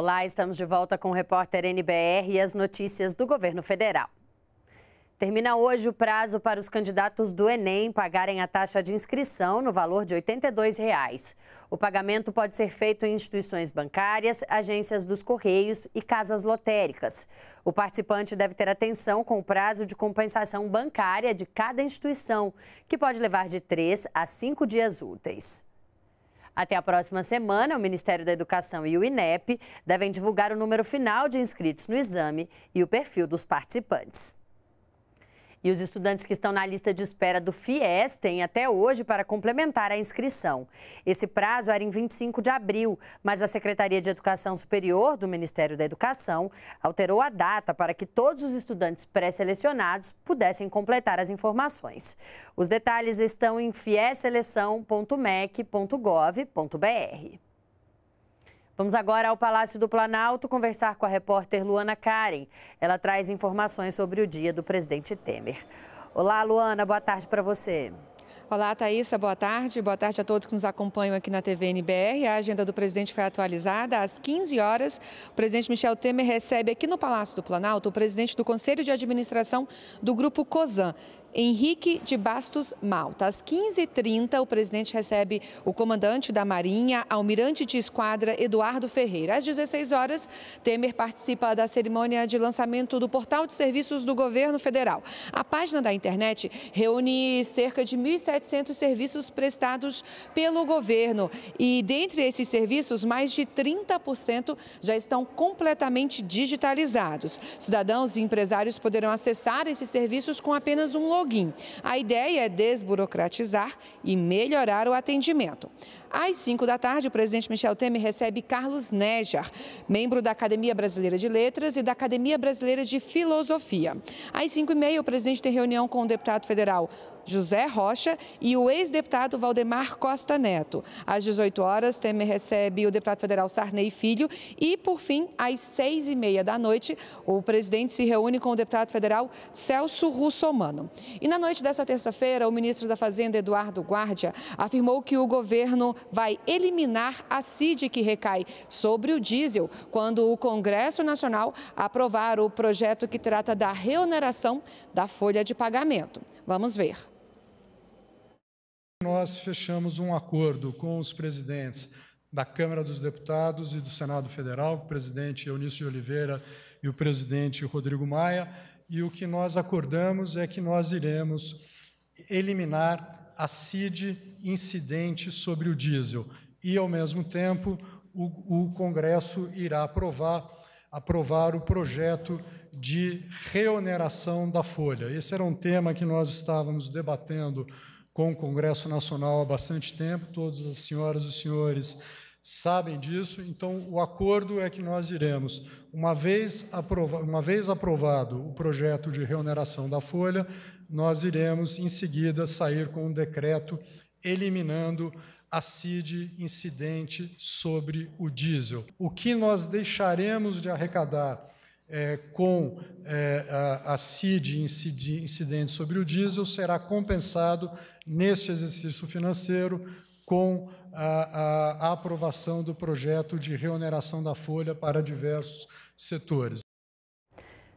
Olá, estamos de volta com o repórter NBR e as notícias do governo federal. Termina hoje o prazo para os candidatos do Enem pagarem a taxa de inscrição no valor de R$ 82. Reais. O pagamento pode ser feito em instituições bancárias, agências dos Correios e casas lotéricas. O participante deve ter atenção com o prazo de compensação bancária de cada instituição, que pode levar de três a cinco dias úteis. Até a próxima semana, o Ministério da Educação e o INEP devem divulgar o número final de inscritos no exame e o perfil dos participantes. E os estudantes que estão na lista de espera do FIES têm até hoje para complementar a inscrição. Esse prazo era em 25 de abril, mas a Secretaria de Educação Superior do Ministério da Educação alterou a data para que todos os estudantes pré-selecionados pudessem completar as informações. Os detalhes estão em fieseleção.mec.gov.br. Vamos agora ao Palácio do Planalto conversar com a repórter Luana Karen. Ela traz informações sobre o dia do presidente Temer. Olá, Luana, boa tarde para você. Olá, Thaisa, boa tarde. Boa tarde a todos que nos acompanham aqui na TV NBR. A agenda do presidente foi atualizada às 15 horas. O presidente Michel Temer recebe aqui no Palácio do Planalto o presidente do Conselho de Administração do Grupo COSAN. Henrique de Bastos Malta. Às 15h30, o presidente recebe o comandante da Marinha, almirante de esquadra Eduardo Ferreira. Às 16 horas, Temer participa da cerimônia de lançamento do portal de serviços do governo federal. A página da internet reúne cerca de 1.700 serviços prestados pelo governo. E dentre esses serviços, mais de 30% já estão completamente digitalizados. Cidadãos e empresários poderão acessar esses serviços com apenas um local login. A ideia é desburocratizar e melhorar o atendimento. Às 5 da tarde, o presidente Michel Temer recebe Carlos Nejar, membro da Academia Brasileira de Letras e da Academia Brasileira de Filosofia. Às 5 e meia, o presidente tem reunião com o deputado federal José Rocha e o ex-deputado Valdemar Costa Neto. Às 18 horas, Temer recebe o deputado federal Sarney Filho e, por fim, às seis e meia da noite, o presidente se reúne com o deputado federal Celso Russomano. E na noite dessa terça-feira, o ministro da Fazenda, Eduardo Guardia, afirmou que o governo vai eliminar a CID que recai sobre o diesel quando o Congresso Nacional aprovar o projeto que trata da reoneração da folha de pagamento. Vamos ver. Nós fechamos um acordo com os presidentes da Câmara dos Deputados e do Senado Federal, o presidente Eunício de Oliveira e o presidente Rodrigo Maia, e o que nós acordamos é que nós iremos eliminar a CID incidente sobre o diesel. E, ao mesmo tempo, o, o Congresso irá aprovar, aprovar o projeto de reoneração da folha. Esse era um tema que nós estávamos debatendo com o Congresso Nacional há bastante tempo. Todas as senhoras e senhores sabem disso, então o acordo é que nós iremos, uma vez, aprova uma vez aprovado o projeto de reoneração da folha, nós iremos em seguida sair com um decreto eliminando a CID incidente sobre o diesel. O que nós deixaremos de arrecadar é, com é, a, a CID incidente sobre o diesel será compensado neste exercício financeiro com a, a, a aprovação do projeto de reoneração da folha para diversos setores.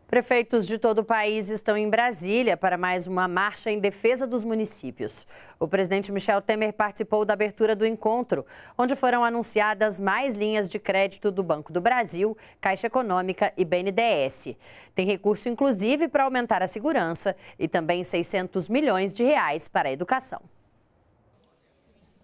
Prefeitos de todo o país estão em Brasília para mais uma marcha em defesa dos municípios. O presidente Michel Temer participou da abertura do encontro, onde foram anunciadas mais linhas de crédito do Banco do Brasil, Caixa Econômica e BNDES. Tem recurso, inclusive, para aumentar a segurança e também 600 milhões de reais para a educação.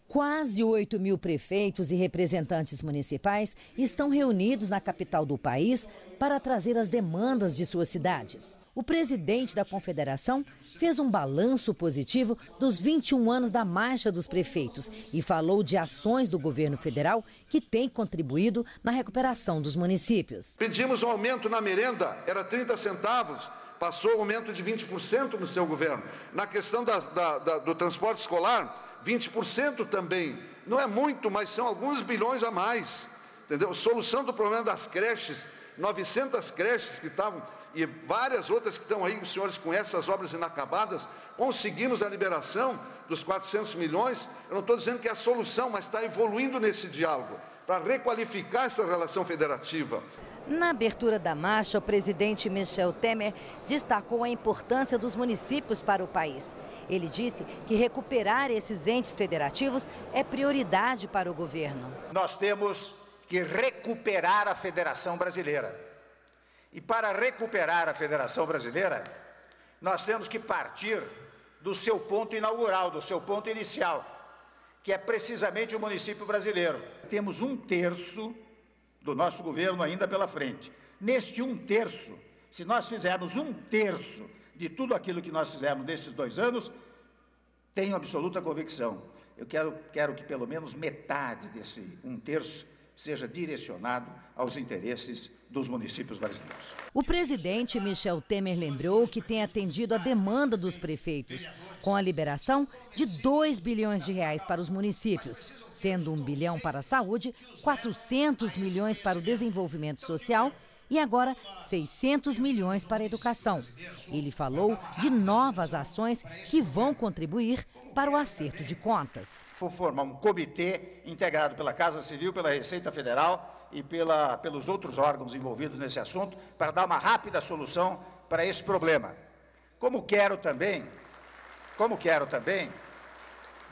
Quase 8 mil prefeitos e representantes municipais estão reunidos na capital do país para trazer as demandas de suas cidades. O presidente da confederação fez um balanço positivo dos 21 anos da Marcha dos Prefeitos e falou de ações do governo federal que têm contribuído na recuperação dos municípios. Pedimos um aumento na merenda, era 30 centavos, passou aumento de 20% no seu governo. Na questão da, da, da, do transporte escolar 20% também. Não é muito, mas são alguns bilhões a mais. Entendeu? Solução do problema das creches, 900 creches que estavam e várias outras que estão aí, os senhores com essas obras inacabadas, conseguimos a liberação dos 400 milhões. Eu não estou dizendo que é a solução, mas está evoluindo nesse diálogo para requalificar essa relação federativa. Na abertura da marcha, o presidente Michel Temer destacou a importância dos municípios para o país. Ele disse que recuperar esses entes federativos é prioridade para o governo. Nós temos que recuperar a Federação Brasileira. E para recuperar a Federação Brasileira, nós temos que partir do seu ponto inaugural, do seu ponto inicial, que é precisamente o município brasileiro. Temos um terço do nosso governo ainda pela frente. Neste um terço, se nós fizermos um terço de tudo aquilo que nós fizemos nesses dois anos, tenho absoluta convicção. Eu quero, quero que pelo menos metade desse um terço seja direcionado aos interesses dos municípios brasileiros. O presidente Michel Temer lembrou que tem atendido a demanda dos prefeitos, com a liberação de 2 bilhões de reais para os municípios, sendo 1 bilhão para a saúde, 400 milhões para o desenvolvimento social e agora 600 milhões para a educação. Ele falou de novas ações que vão contribuir para o acerto de contas. Vou formar um comitê integrado pela Casa Civil, pela Receita Federal e pela, pelos outros órgãos envolvidos nesse assunto para dar uma rápida solução para esse problema. Como quero também, como quero também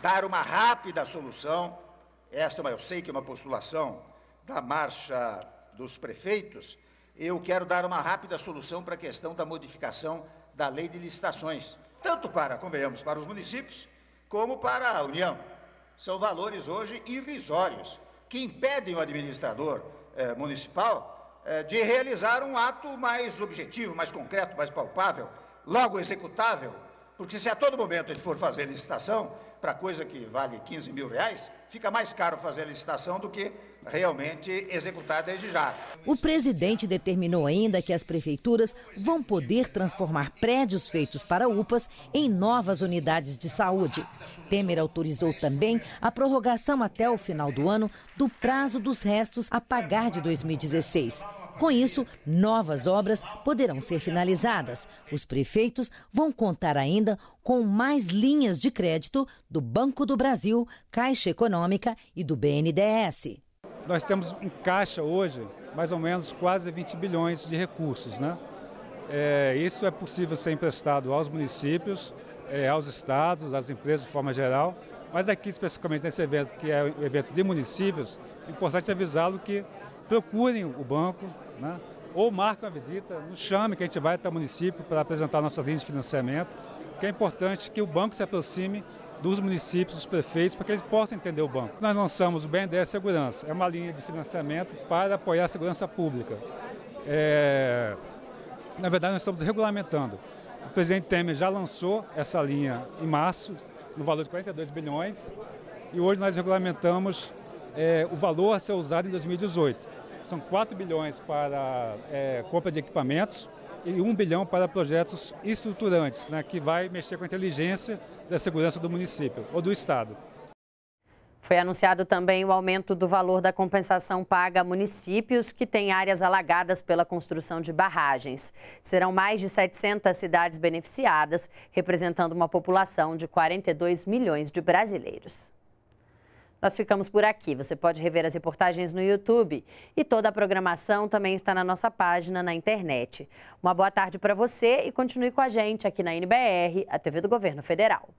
dar uma rápida solução, esta é eu sei que é uma postulação da marcha dos prefeitos, eu quero dar uma rápida solução para a questão da modificação da lei de licitações, tanto para, convenhamos, para os municípios, como para a União. São valores hoje irrisórios, que impedem o administrador eh, municipal eh, de realizar um ato mais objetivo, mais concreto, mais palpável, logo executável, porque se a todo momento ele for fazer licitação, para coisa que vale 15 mil reais, fica mais caro fazer a licitação do que realmente executar desde já. O presidente determinou ainda que as prefeituras vão poder transformar prédios feitos para UPAs em novas unidades de saúde. Temer autorizou também a prorrogação até o final do ano do prazo dos restos a pagar de 2016. Com isso, novas obras poderão ser finalizadas. Os prefeitos vão contar ainda com mais linhas de crédito do Banco do Brasil, Caixa Econômica e do BNDES. Nós temos em caixa hoje mais ou menos quase 20 bilhões de recursos. Né? É, isso é possível ser emprestado aos municípios, é, aos estados, às empresas de forma geral, mas aqui especificamente nesse evento, que é o evento de municípios, é importante avisá-lo que procurem o banco, né? ou marquem a visita, nos chame que a gente vai até o município para apresentar nossas linhas de financiamento, que é importante que o banco se aproxime dos municípios, dos prefeitos, para que eles possam entender o banco. Nós lançamos o BNDES Segurança, é uma linha de financiamento para apoiar a segurança pública. É... Na verdade, nós estamos regulamentando. O presidente Temer já lançou essa linha em março, no valor de 42 bilhões, e hoje nós regulamentamos é, o valor a ser usado em 2018 são 4 bilhões para é, compra de equipamentos e 1 bilhão para projetos estruturantes, né, que vai mexer com a inteligência da segurança do município ou do Estado. Foi anunciado também o aumento do valor da compensação paga a municípios que têm áreas alagadas pela construção de barragens. Serão mais de 700 cidades beneficiadas, representando uma população de 42 milhões de brasileiros. Nós ficamos por aqui. Você pode rever as reportagens no YouTube e toda a programação também está na nossa página na internet. Uma boa tarde para você e continue com a gente aqui na NBR, a TV do Governo Federal.